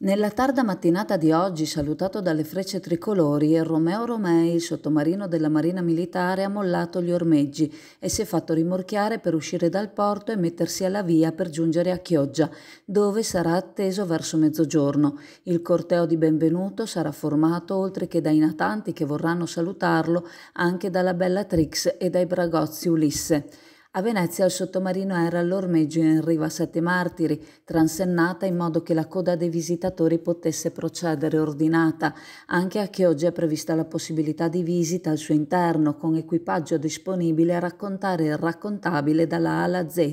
Nella tarda mattinata di oggi, salutato dalle frecce tricolori, il Romeo Romei, il sottomarino della Marina Militare, ha mollato gli ormeggi e si è fatto rimorchiare per uscire dal porto e mettersi alla via per giungere a Chioggia, dove sarà atteso verso mezzogiorno. Il corteo di benvenuto sarà formato, oltre che dai natanti che vorranno salutarlo, anche dalla Bellatrix e dai Bragozzi Ulisse. A Venezia il sottomarino era all'ormeggio in riva a Sette Martiri, transennata in modo che la coda dei visitatori potesse procedere ordinata, anche a che oggi è prevista la possibilità di visita al suo interno, con equipaggio disponibile a raccontare il raccontabile dalla A alla Z,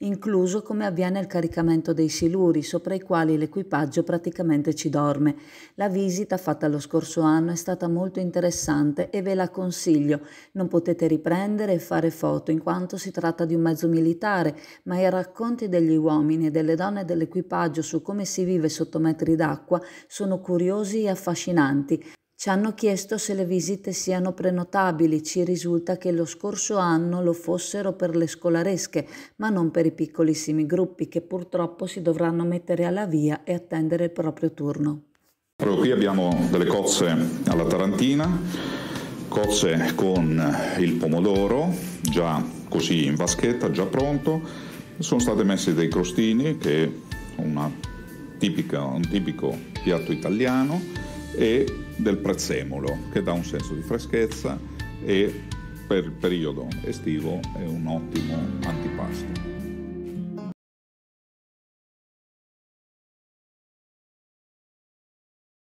incluso come avviene il caricamento dei siluri, sopra i quali l'equipaggio praticamente ci dorme. La visita fatta lo scorso anno è stata molto interessante e ve la consiglio. Non potete riprendere e fare foto in quanto si tratta di un mezzo militare, ma i racconti degli uomini e delle donne dell'equipaggio su come si vive sotto metri d'acqua sono curiosi e affascinanti. Ci hanno chiesto se le visite siano prenotabili, ci risulta che lo scorso anno lo fossero per le scolaresche, ma non per i piccolissimi gruppi che purtroppo si dovranno mettere alla via e attendere il proprio turno. Proprio qui abbiamo delle cozze alla Tarantina, cozze con il pomodoro già così in vaschetta già pronto, sono state messe dei crostini che una tipica, un tipico piatto italiano e del prezzemolo che dà un senso di freschezza e per il periodo estivo è un ottimo antipasto.